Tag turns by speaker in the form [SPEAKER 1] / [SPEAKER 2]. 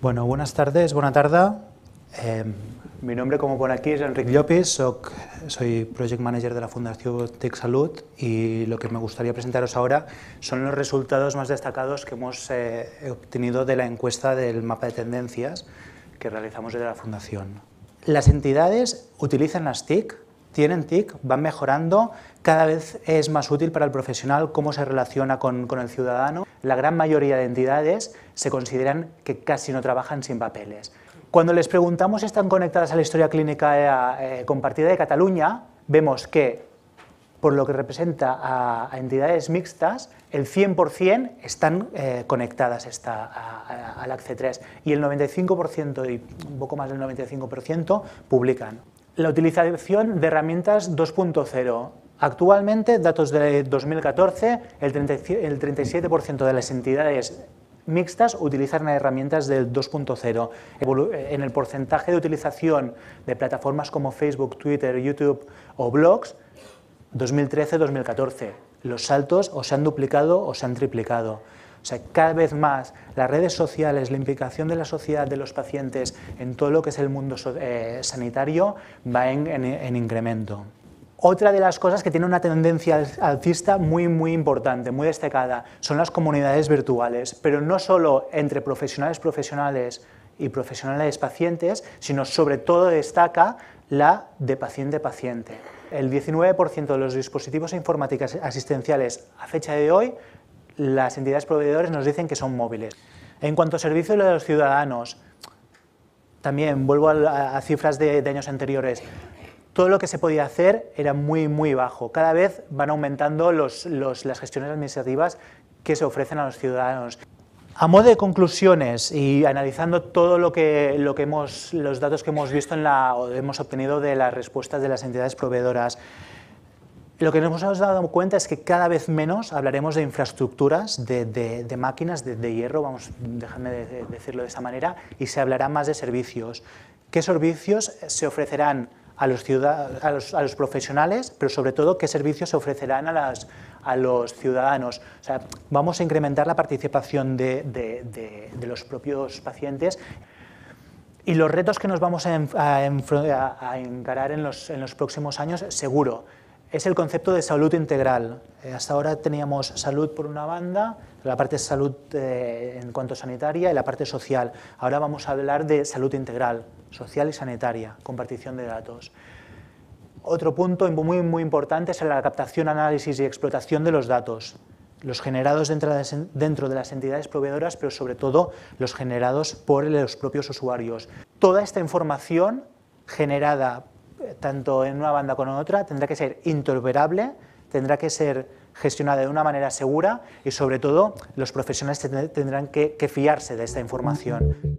[SPEAKER 1] Bueno, buenas tardes, buena tarde. Eh, mi nombre, como pone aquí, es Enrique Llopis, soy Project Manager de la Fundación TIC Salud y lo que me gustaría presentaros ahora son los resultados más destacados que hemos eh, obtenido de la encuesta del mapa de tendencias que realizamos desde la Fundación. Las entidades utilizan las TIC tienen TIC, van mejorando, cada vez es más útil para el profesional cómo se relaciona con, el ciudadano. La gran mayoría de entidades se consideran que casi no trabajan sin papeles. Cuando les preguntamos si están conectadas a la historia clínica eh, eh, compartida de Cataluña, vemos que, por lo que representa a, entidades mixtas, el 100% están eh, conectadas esta, a, a, al ACC3 y el 95% y un poco más del 95% publican. La utilización de herramientas 2.0. Actualmente, datos de 2014, el, 37% de las entidades mixtas utilizan herramientas del 2.0. En el porcentaje de utilización de plataformas como Facebook, Twitter, YouTube o blogs, 2013-2014, los saltos o se han duplicado o se han triplicado. O sea, cada vez más las redes sociales, la implicación de la sociedad, de los pacientes en todo lo que es el mundo eh, sanitario va en, incremento. Otra de las cosas que tiene una tendencia alcista muy, muy importante, muy destacada, son las comunidades virtuales, pero no solo entre profesionales profesionales y profesionales pacientes, sino sobre todo destaca la de paciente paciente. El 19% de los dispositivos informáticos asistenciales a fecha de hoy las entidades proveedoras nos dicen que son móviles. En cuanto a servicios de los ciudadanos, también vuelvo a, cifras de, años anteriores, todo lo que se podía hacer era muy, muy bajo. Cada vez van aumentando las gestiones administrativas que se ofrecen a los ciudadanos. A modo de conclusiones y analizando todo lo que, lo que los datos que hemos visto en la, o hemos obtenido de las respuestas de las entidades proveedoras, lo que nos hemos dado cuenta es que cada vez menos hablaremos de infraestructuras, de, máquinas de, hierro, vamos, déjame decirlo de esa manera, y se hablará más de servicios. ¿Qué servicios se ofrecerán a los, profesionales, pero sobre todo qué servicios se ofrecerán a, los ciudadanos? sea, vamos a incrementar la participación de los propios pacientes. Y los retos que nos vamos a, encarar en los, en los, próximos años, seguro, es el concepto de salud integral. Eh, hasta ahora teníamos salud por una banda, la parte de salud eh, en cuanto sanitaria y la parte social. Ahora vamos a hablar de salud integral, social y sanitaria, compartición de datos. Otro punto muy, muy importante es la captación, análisis y explotación de los datos, los generados dentro de las entidades proveedoras, pero sobre todo los generados por los propios usuarios. Toda esta información generada tanto en una banda como en otra, tendrá que ser intolerable, tendrá que ser gestionada de una manera segura y sobre todo los profesionales tendrán que, que fiarse de esta información.